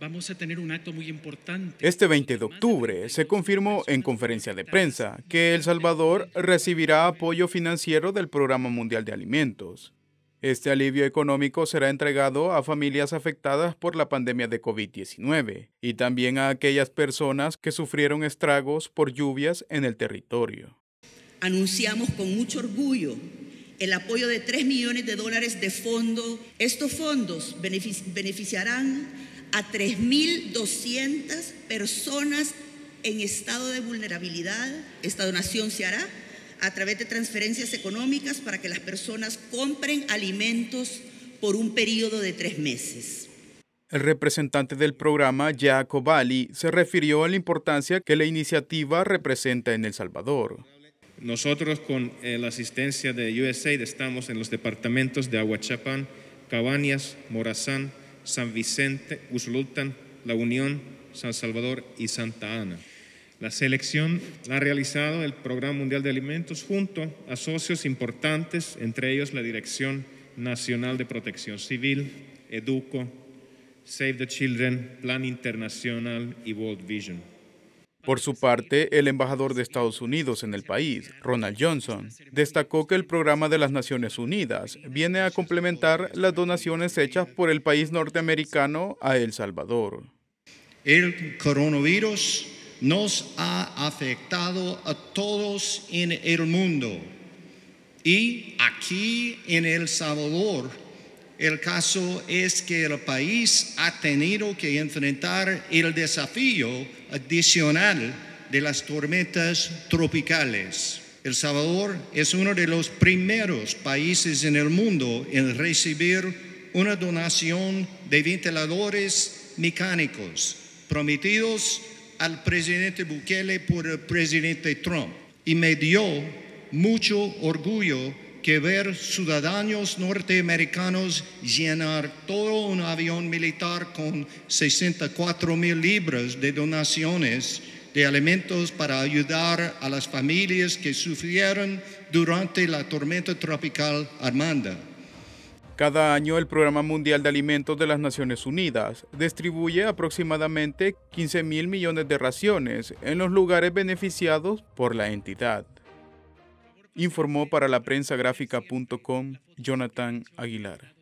vamos a tener un acto muy importante. Este 20 de octubre se confirmó en conferencia de prensa que El Salvador recibirá apoyo financiero del Programa Mundial de Alimentos. Este alivio económico será entregado a familias afectadas por la pandemia de COVID-19 y también a aquellas personas que sufrieron estragos por lluvias en el territorio. Anunciamos con mucho orgullo el apoyo de 3 millones de dólares de fondo. Estos fondos beneficiarán a 3.200 personas en estado de vulnerabilidad. Esta donación se hará a través de transferencias económicas para que las personas compren alimentos por un periodo de tres meses. El representante del programa, Jacob Bali, se refirió a la importancia que la iniciativa representa en El Salvador. Nosotros con eh, la asistencia de USAID estamos en los departamentos de Aguachapán, Cabañas, Morazán, San Vicente, Usulután, La Unión, San Salvador y Santa Ana. La selección ha realizado el Programa Mundial de Alimentos junto a socios importantes, entre ellos la Dirección Nacional de Protección Civil, Educo, Save the Children, Plan Internacional y World Vision. Por su parte, el embajador de Estados Unidos en el país, Ronald Johnson, destacó que el programa de las Naciones Unidas viene a complementar las donaciones hechas por el país norteamericano a El Salvador. El coronavirus nos ha afectado a todos en el mundo y aquí en El Salvador el caso es que el país ha tenido que enfrentar el desafío adicional de las tormentas tropicales. El Salvador es uno de los primeros países en el mundo en recibir una donación de ventiladores mecánicos prometidos al presidente Bukele por el presidente Trump. Y me dio mucho orgullo que ver ciudadanos norteamericanos llenar todo un avión militar con 64 mil libras de donaciones de alimentos para ayudar a las familias que sufrieron durante la tormenta tropical Armanda. Cada año el Programa Mundial de Alimentos de las Naciones Unidas distribuye aproximadamente 15 mil millones de raciones en los lugares beneficiados por la entidad informó para la prensa gráfica.com Jonathan Aguilar.